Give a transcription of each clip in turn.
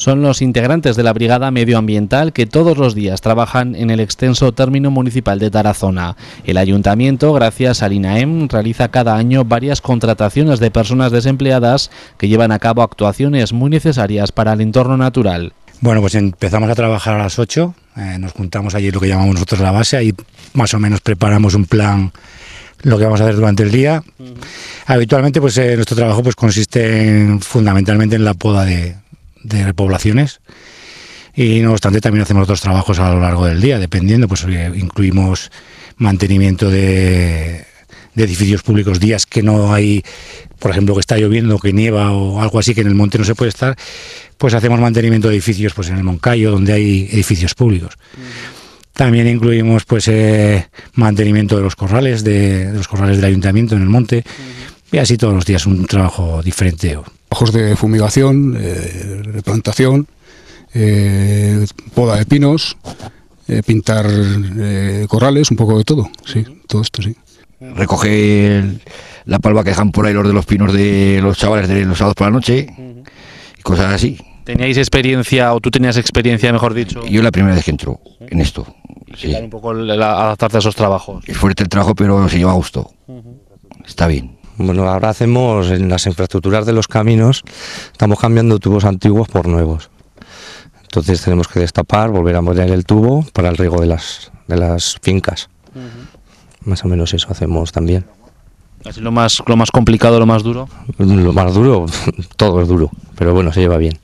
Son los integrantes de la Brigada Medioambiental que todos los días trabajan en el extenso término municipal de Tarazona. El ayuntamiento, gracias al INAEM, realiza cada año varias contrataciones de personas desempleadas que llevan a cabo actuaciones muy necesarias para el entorno natural. Bueno, pues empezamos a trabajar a las 8, eh, nos juntamos allí lo que llamamos nosotros la base, y más o menos preparamos un plan lo que vamos a hacer durante el día. Habitualmente pues eh, nuestro trabajo pues consiste fundamentalmente en la poda de, de poblaciones. Y no obstante, también hacemos otros trabajos a lo largo del día, dependiendo, pues incluimos mantenimiento de, edificios públicos días que no hay, por ejemplo, que está lloviendo, que nieva o algo así, que en el monte no se puede estar, pues hacemos mantenimiento de edificios pues en el Moncayo, donde hay edificios públicos. Mm. También incluimos pues eh, mantenimiento de los corrales, de, de, los corrales del ayuntamiento en el monte, y así todos los días un trabajo diferente trabajos de fumigación, eh, replantación, eh, poda de pinos, eh, pintar eh, corrales, un poco de todo, sí, todo esto sí. Recoge la palma que dejan por ahí los de los pinos de los chavales de los sábados por la noche y cosas así. ¿Teníais experiencia o tú tenías experiencia, mejor dicho? Yo la primera vez que entro en esto. Sí. un poco adaptarte a esos trabajos. Es fuerte el trabajo, pero se lleva a gusto. Está bien. Bueno, ahora hacemos en las infraestructuras de los caminos, estamos cambiando tubos antiguos por nuevos. Entonces tenemos que destapar, volver a moldear el tubo para el riego de las, de las fincas. Más o menos eso hacemos también. Así lo más, lo más complicado, lo más duro. Lo más duro, todo es duro, pero bueno, se lleva bien.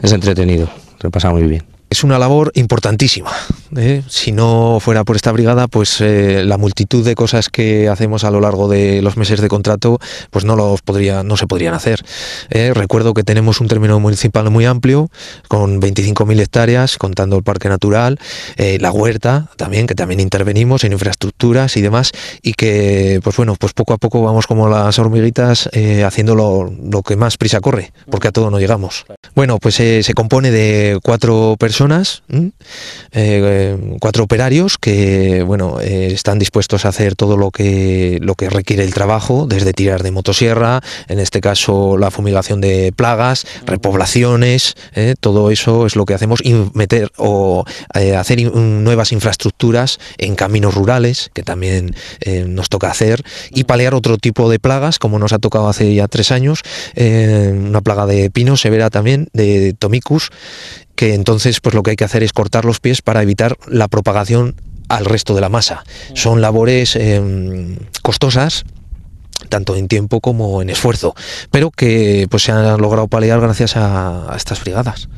Es entretenido, se pasa muy bien. Es una labor importantísima. ¿eh? Si no fuera por esta brigada, pues eh, la multitud de cosas que hacemos a lo largo de los meses de contrato, pues no los podría, no se podrían hacer. ¿eh? Recuerdo que tenemos un término municipal muy amplio, con 25.000 hectáreas, contando el parque natural, la huerta también, que también intervenimos en infraestructuras y demás, y que, pues bueno, pues poco a poco vamos como las hormiguitas haciendo lo, lo, que más prisa corre, porque a todo no llegamos. Bueno, pues se compone de cuatro personas personas, eh, eh, cuatro operarios que bueno eh, están dispuestos a hacer todo lo que lo que requiere el trabajo, desde tirar de motosierra, en este caso la fumigación de plagas, repoblaciones, todo eso es lo que hacemos, y meter o hacer nuevas infraestructuras en caminos rurales que también nos toca hacer y palear otro tipo de plagas como nos ha tocado hace ya tres años, una plaga de pino severa también de tomicus que entonces pues lo que hay que hacer es cortar los pies para evitar la propagación al resto de la masa. Son labores em, costosas, tanto en tiempo como en esfuerzo, pero que pues se han logrado paliar gracias a, estas brigadas.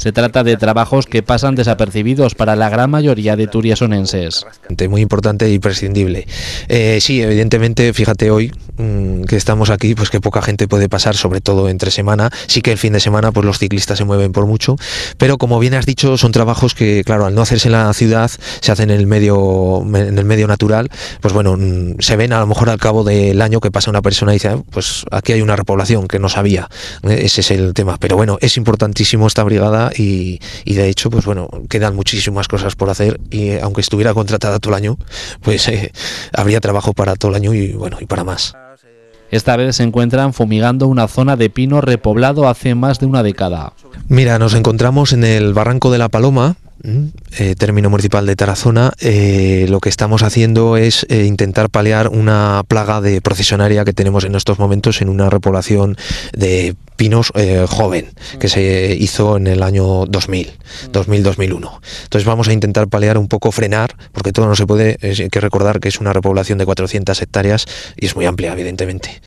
Se trata de trabajos que pasan desapercibidos para la gran mayoría de turiasonenses. Muy importante y e imprescindible... Eh, sí, evidentemente, fíjate hoy mm, que estamos aquí, pues que poca gente puede pasar, sobre todo entre semana. Sí que el fin de semana, pues los ciclistas se mueven por mucho, pero como bien has dicho, son trabajos que, claro, al no hacerse en la ciudad, se hacen en el medio, en el medio natural. Pues bueno, mm, se ven a lo mejor al cabo del año que pasa una persona y dice, ah, pues aquí hay una repoblación que no sabía. ¿eh? Ese es el tema. Pero bueno, es importantísimo esta brigada y, de hecho, pues bueno, quedan muchísimas cosas por hacer y eh, aunque estuviera contratada todo el año, pues eh, habría trabajo para todo el año y bueno, y para más. Esta vez se encuentran fumigando una zona de pino repoblado hace más de una década. Mira, nos encontramos en el Barranco de la Paloma, eh, término municipal de Tarazona, eh, lo que estamos haciendo es eh, intentar paliar una plaga de procesionaria que tenemos en estos momentos en una repoblación de pinos joven que se hizo en el año 2000, 2000-2001. Entonces vamos a intentar paliar un poco, frenar, porque todo no se puede, hay que recordar que es una repoblación de 400 hectáreas y es muy amplia, evidentemente.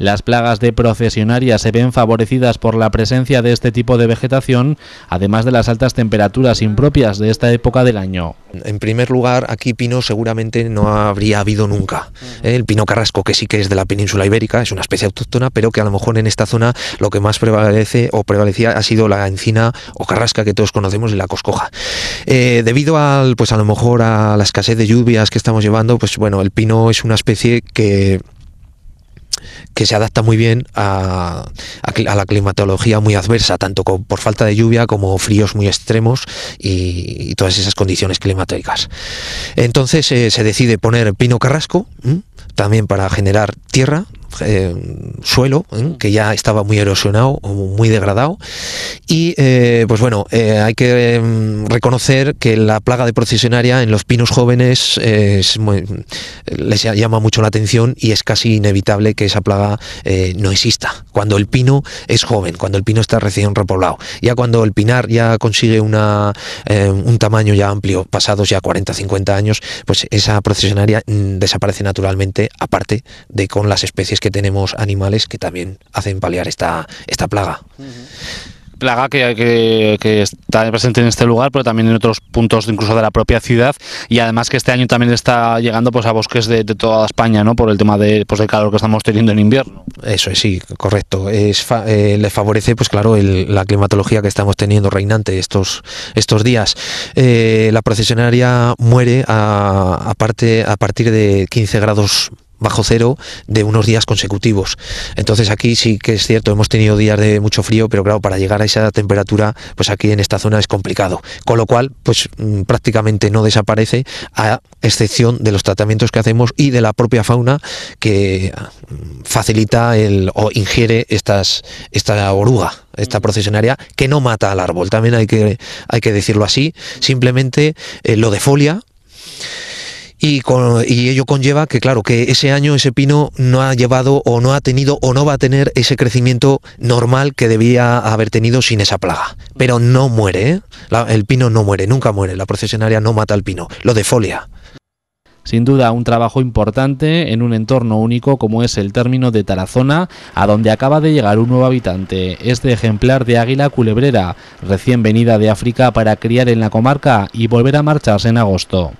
Las plagas de procesionaria se ven favorecidas por la presencia de este tipo de vegetación, además de las altas temperaturas impropias de esta época del año. En primer lugar, aquí pino seguramente no habría habido nunca. ¿eh? El pino carrasco, que sí que es de la península ibérica, es una especie autóctona, pero que a lo mejor en esta zona lo que más prevalece o prevalecía ha sido la encina o carrasca que todos conocemos y la coscoja. Eh, debido al, pues a lo mejor a la escasez de lluvias que estamos llevando, pues bueno, el pino es una especie que que se adapta muy bien a, la climatología muy adversa, tanto por falta de lluvia como fríos muy extremos y, todas esas condiciones climáticas. Entonces eh, se decide poner pino carrasco, también para generar tierra, eh, suelo ¿eh? que ya estaba muy erosionado o muy degradado y eh, pues bueno hay que em, reconocer que la plaga de procesionaria en los pinos jóvenes les llama mucho la atención y es casi inevitable que esa plaga no exista cuando el pino es joven cuando el pino está recién repoblado ya cuando el pinar ya consigue em, un tamaño ya amplio pasados ya 40 50 años pues esa procesionaria mm, desaparece naturalmente aparte de con las especies que tenemos animales que también hacen paliar esta, esta plaga. plaga que, que, que, está presente en este lugar, pero también en otros puntos incluso de la propia ciudad y además que este año también está llegando pues a bosques de, toda España, ¿no? Por el tema de, pues, del calor que estamos teniendo en invierno. Eso es, sí, correcto. Es eh, le favorece, pues claro, la climatología que estamos teniendo reinante estos, estos días. Eh, la procesionaria muere a, a partir de 15 grados bajo cero de unos días consecutivos. Entonces aquí sí que es cierto, hemos tenido días de mucho frío, pero claro, para llegar a esa temperatura, pues aquí en esta zona es complicado. Con lo cual, pues mm, prácticamente no desaparece, a excepción de los tratamientos que hacemos y de la propia fauna que mm, facilita el, o ingiere estas, esta oruga esta mm. procesionaria que no mata al árbol, también hay que, hay que decirlo así, simplemente eh, lo de folia y, ello conlleva que, claro, que ese año ese pino no ha llevado o no ha tenido o no va a tener ese crecimiento normal que debía haber tenido sin esa plaga. Pero no muere, ¿eh? el pino no muere, nunca muere, la procesionaria no mata al pino, lo de folia. Sin duda, un trabajo importante en un entorno único como es el término de Tarazona, a donde acaba de llegar un nuevo habitante, este ejemplar de águila culebrera, recién venida de África para criar en la comarca y volver a marcharse en agosto.